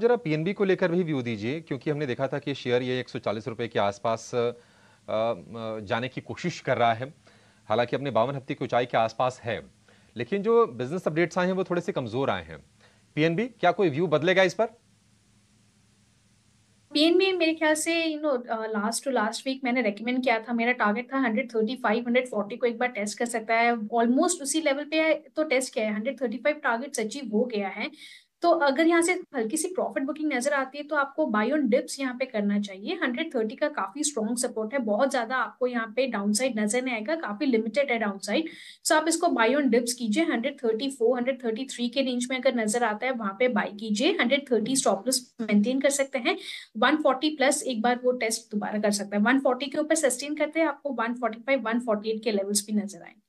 जरा पीएनबी को लेकर भी व्यू दीजिए क्योंकि हमने देखा था कि शेयर ये एक सौ के आसपास जाने की कोशिश कर रहा है हालांकि अपने बावन हफ्ते की ऊंचाई के आसपास है लेकिन जो बिजनेस अपडेट्स आए हैं वो थोड़े से कमजोर आए हैं पीएनबी क्या कोई व्यू बदलेगा इस पर पीएनबी मेरे ख्याल से you know last to last week मैंने रेकमेंड किया था मेरा टारगेट था 135 140 को एक बार टेस्ट कर सकता है ऑलमोस्ट उसी लेवल पे तो टेस्ट किया है 135 टारगेट्स अचीव हो गया है तो अगर यहाँ से हल्की सी प्रॉफिट बुकिंग नजर आती है तो आपको बाय ऑन डिप्स यहाँ पे करना चाहिए हंड्रेड थर्टी का काफी स्ट्रॉन्ग सपोर्ट है बहुत ज्यादा आपको यहाँ पे डाउनसाइड नजर नहीं आएगा काफी लिमिटेड है डाउनसाइड सो आप इसको बाय ऑन डिप्स कीजिए hundred hundred thirty four thirty three के रेंज में अगर नजर आता है वहां पे बाई कीजिए थर्टी स्टॉप लॉस मेंटेन कर सकते हैं वन फोर्टी प्लस एक बार वो टेस्ट दोबारा कर सकते हैं फोर्टी के ऊपर सस्टेन करते हैं आपको one one forty five forty eight के लेवल्स भी नजर आएंगे